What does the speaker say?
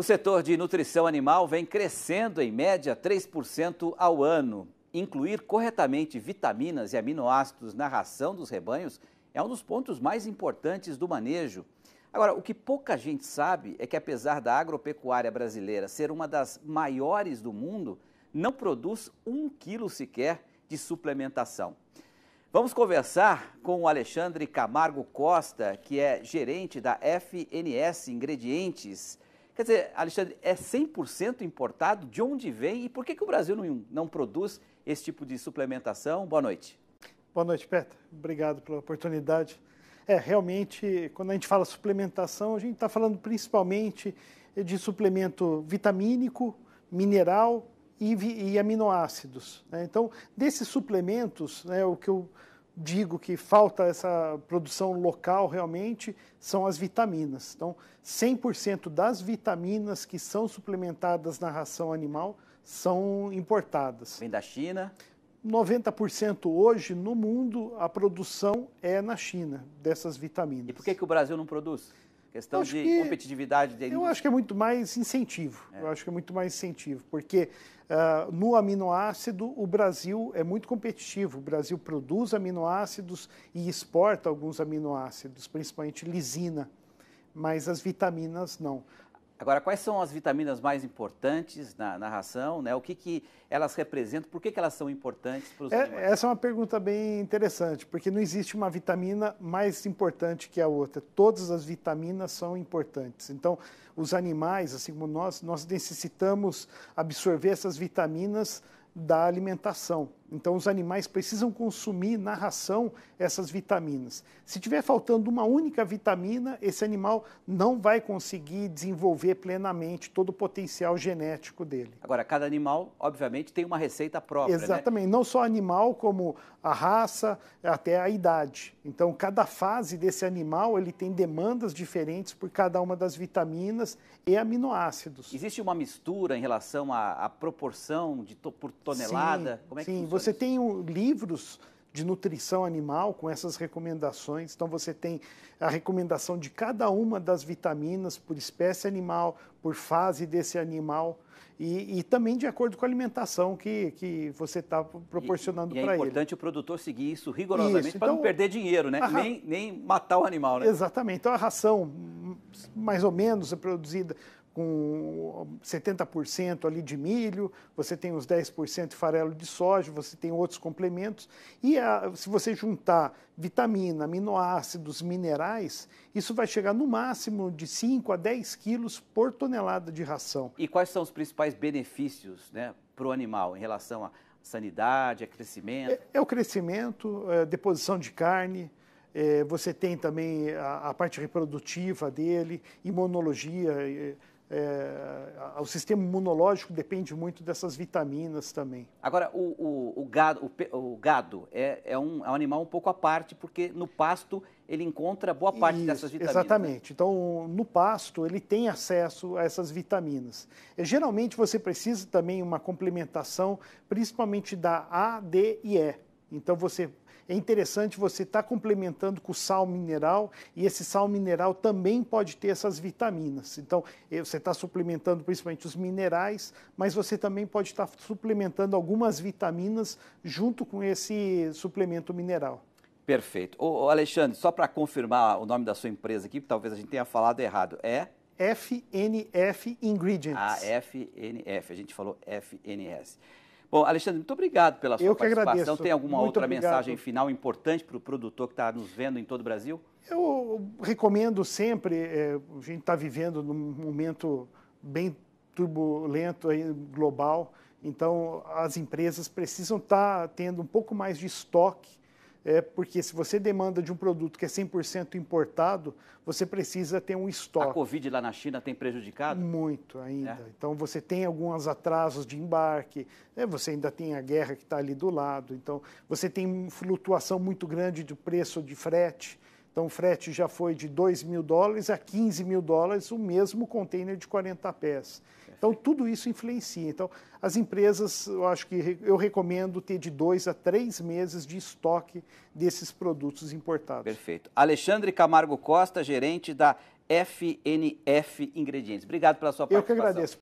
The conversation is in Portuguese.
O setor de nutrição animal vem crescendo em média 3% ao ano. Incluir corretamente vitaminas e aminoácidos na ração dos rebanhos é um dos pontos mais importantes do manejo. Agora, o que pouca gente sabe é que, apesar da agropecuária brasileira ser uma das maiores do mundo, não produz um quilo sequer de suplementação. Vamos conversar com o Alexandre Camargo Costa, que é gerente da FNS Ingredientes Quer dizer, Alexandre, é 100% importado? De onde vem? E por que, que o Brasil não, não produz esse tipo de suplementação? Boa noite. Boa noite, Petra. Obrigado pela oportunidade. É, realmente, quando a gente fala suplementação, a gente está falando principalmente de suplemento vitamínico, mineral e, e aminoácidos. Né? Então, desses suplementos, né, o que eu digo que falta essa produção local realmente são as vitaminas. Então, 100% das vitaminas que são suplementadas na ração animal são importadas. Vem da China? 90% hoje no mundo a produção é na China dessas vitaminas. E por que, que o Brasil não produz? Questão de que, competitividade dele? Eu acho que é muito mais incentivo. É. Eu acho que é muito mais incentivo, porque uh, no aminoácido o Brasil é muito competitivo. O Brasil produz aminoácidos e exporta alguns aminoácidos, principalmente lisina, mas as vitaminas não. Agora, quais são as vitaminas mais importantes na, na ração? Né? O que, que elas representam? Por que, que elas são importantes para os é, animais? Essa é uma pergunta bem interessante, porque não existe uma vitamina mais importante que a outra. Todas as vitaminas são importantes. Então, os animais, assim como nós, nós necessitamos absorver essas vitaminas da alimentação. Então, os animais precisam consumir na ração essas vitaminas. Se tiver faltando uma única vitamina, esse animal não vai conseguir desenvolver plenamente todo o potencial genético dele. Agora, cada animal, obviamente, tem uma receita própria. Né? Exatamente, né? não só animal, como a raça, até a idade. Então, cada fase desse animal ele tem demandas diferentes por cada uma das vitaminas e aminoácidos. Existe uma mistura em relação à, à proporção de, por tonelada? Sim, Como é que sim. você tem o, uh, livros de nutrição animal com essas recomendações. Então você tem a recomendação de cada uma das vitaminas por espécie animal, por fase desse animal. E, e, também de acordo com a alimentação que, que você está proporcionando é para ele. É importante ele. o produtor seguir isso rigorosamente para então, não perder dinheiro, né? Ra... Nem, nem matar o animal, né? Exatamente. Então a ração, hum, mais ou menos, é produzida com 70% ali de milho, você tem os 10% de farelo de soja, você tem outros complementos. E a, se você juntar vitamina, aminoácidos, minerais, isso vai chegar no máximo de 5 a 10 quilos por tonelada de ração. E quais são os principais benefícios né, para o animal em relação à sanidade, a crescimento? É, é o crescimento, é, deposição de carne, é, você tem também a, a, parte reprodutiva dele, imunologia. É, é, o sistema imunológico depende muito dessas vitaminas também. Agora, o, o, o gado, o, o gado é, é, um, é, um, animal um pouco à parte, porque no pasto ele encontra boa parte Isso, dessas vitaminas. Né? Exatamente. Então, no pasto, ele tem acesso a essas vitaminas. E, é, geralmente, você precisa também uma complementação, principalmente da A, D e E. Então, você é interessante você estar tá complementando com sal mineral e esse sal mineral também pode ter essas vitaminas. Então, você está suplementando principalmente os minerais, mas você também pode estar tá suplementando algumas vitaminas junto com esse suplemento mineral. Perfeito. Ô, Alexandre, só para confirmar o nome da sua empresa aqui, talvez a gente tenha falado errado, é? FNF Ingredients. Ah, FNF, a gente falou FNS. Bom, Alexandre, muito obrigado pela sua Eu participação. agradeço. Tem alguma muito outra obrigado. mensagem final importante para o produtor que está nos vendo em todo o Brasil? Eu recomendo sempre, é, a gente está vivendo num momento bem turbulento aí, global, então as empresas precisam estar tá tendo um pouco mais de estoque é porque se você demanda de um produto que é 100% importado, você precisa ter um estoque. A Covid lá na China tem prejudicado? Muito ainda. É. Então, você tem alguns atrasos de embarque, né? você ainda tem a guerra que está ali do lado, então você tem flutuação muito grande do preço de frete. Então, o frete já foi de 2 mil dólares a 15 mil dólares, o mesmo container de 40 pés. Então, tudo isso influencia. Então, as empresas, eu acho que eu recomendo ter de dois a três meses de estoque desses produtos importados. Perfeito. Alexandre Camargo Costa, gerente da FNF Ingredientes. Obrigado pela sua participação. Eu que agradeço.